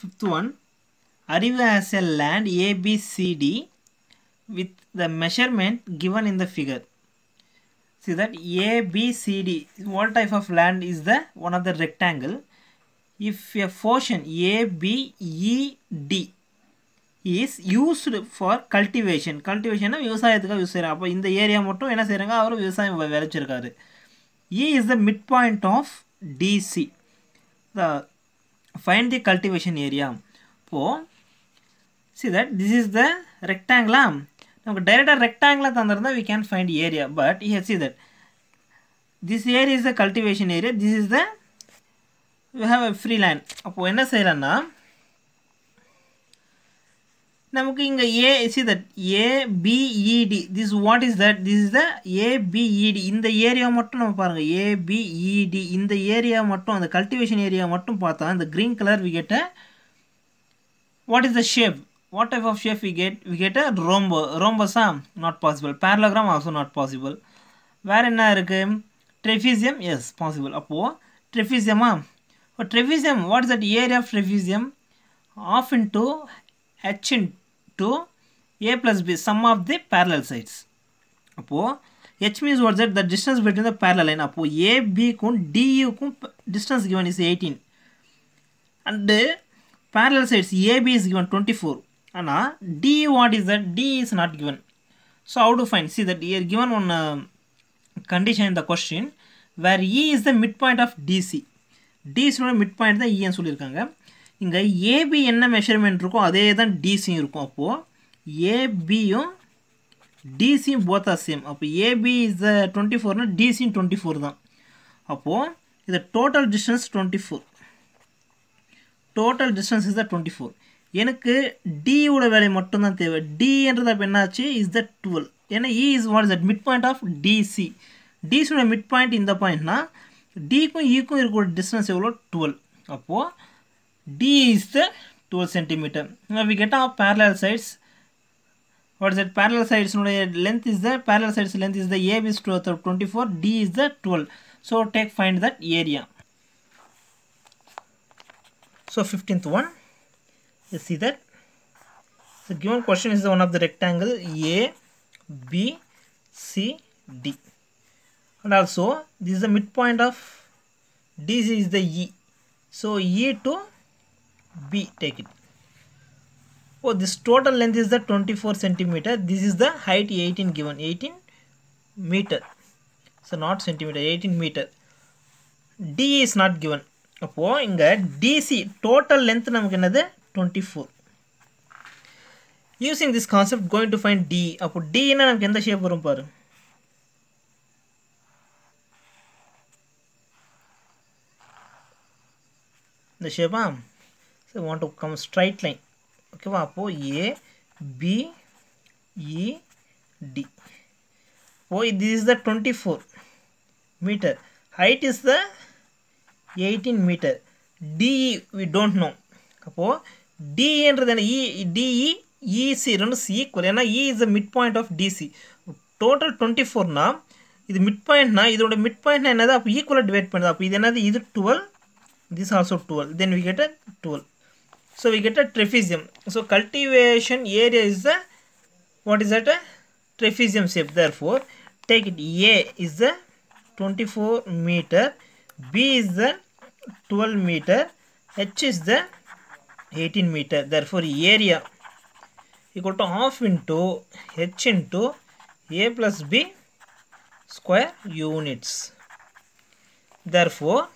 Fifth one Arrive as a land ABCD with the measurement given in the figure. See that ABCD, what type of land is the one of the rectangle. If a portion ABED is used for cultivation, cultivation விவசாயத்துக்காக use செய்கிறாங்க அப்போ இந்த area மட்டும் என்ன செய்கிறாங்க அவர் விவசாயம் விளைச்சிருக்காரு E is the midpoint of DC. The find the cultivation area இப்போது see that this is the ரெக்டாங்கிளா நமக்கு டைரெக்டாக ரெக்டாங்கிளாக தந்திருந்தால் we can find area but here see that this area is the cultivation area this is the we have a free land அப்போது என்ன செய்யலான்னா நமக்கு இங்கே A C that A B E D this what is that this is the A B E D இந்த area மட்டும் நம்ம பாருங்கள் ABED e, இந்த ஏரியா மட்டும் அந்த கல்டிவேஷன் ஏரியா மட்டும் பார்த்தா இந்த green colour we get what is the shape what type of shape we get we get a rhombo ரோம்பஸா not possible parallelogram also not possible வேறு என்ன இருக்குது ட்ரெஃபிசியம் எஸ் பாசிபிள் அப்போது ட்ரெஃபிசியமா trapezium what is that area of trapezium half into H into to a plus b sum of the parallel sides appo h means what that the distance between the parallel line அப்போது ab க்கும் du ku distance given is 18 and parallel sides ab is given 24 ana d what is that d is not given so how to find see that here given one uh, condition in the question where e is the midpoint of dc d is the midpoint da e ன்னு சொல்லியிருக்காங்க இங்கே AB என்ன measurement இருக்கோ அதே தான் டிசியும் இருக்கும் அப்போது ஏபியும் டிசியும் DC சேம் அப்போ ஏபி இஸ் த டுவெண்ட்டி ஃபோர்னால் டிசியும் டுவெண்ட்டி ஃபோர் தான் அப்போது இது total distance twenty four total distance is the D four எனக்கு மட்டுந்தான் வேலை மட்டும்தான் தேவை டின்றது e e அப்போ என்னாச்சு இஸ் த டுவெல் ஏன்னா E is what is that DC point of D C டிசியோட மிட் பாயிண்ட் இந்த பாயிண்ட்னா டிக்கும் ஈக்கும் இருக்கிற டிஸ்டன்ஸ் எவ்வளோ 12 அப்போது D is the 12 centimeter. Now we get our parallel sides. What is it? Parallel sides length is the parallel sides length is the AB is 12 24. D is the 12. So take find that area. So 15th one. You see that. The given question is the one of the rectangle A, B, C, D. And also this is the midpoint of D is the E. So E to B take it oh this total length is the 24 centimeter this is the height 18 given 18 meter so not centimeter 18 meter D is not given அப்போ இங்க DC total length நமக்கு என்னது 24 using this concept going to find D அப்போ D என்ன நமக்கு எந்த shape வரும் பாரு இந்த ஷேப்பா so want to come straight line ஓகேவா அப்போது A B E D O இது is the twenty four metre height is the eighteen metre D E we don't know அப்போது டிஇன்றது என்ன இ டிஇ இசி ரெண்டு ஈக்குவல் ஏன்னா E is the mid point of D C total twenty ஃபோர்னா இது mid பாயிண்ட்னா இதோட mid பாயிண்ட்னா என்னது அப்போ ஈக்குவலாக டிவைட் பண்ணுது அப்போ இது என்னது இது twelve this also twelve then we get twelve So we get a traphezium. So cultivation area is the what is that? A trapezium shape. Therefore, take it A is the 24 meter, B is the 12 meter, H is the 18 meter. Therefore, area equal to half into H into A plus B square units. Therefore,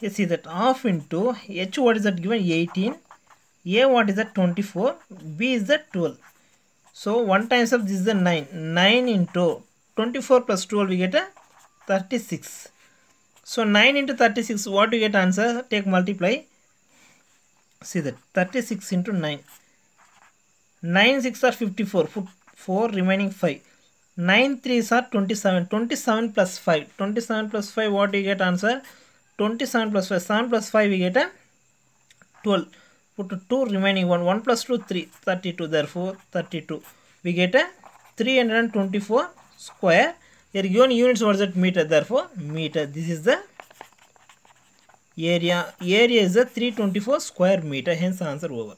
you see that half into h what is that given 18 a what is that 24 b is that 12 so 1 times of this is the 9 9 into 24 plus 12 we get a 36 so 9 into 36 what do you get answer take multiply see that 36 into 9 9 6 are 54 4 remaining 5 9 3 are 27 27 plus 5 27 plus 5 what do you get answer 27 plus 5 7 plus 5 we get a 12 put 2 remaining 1 1 plus 2 3 32 therefore 32 we get a 324 square here given units what is at meter therefore meter this is the area area is a 324 square meter hence answer over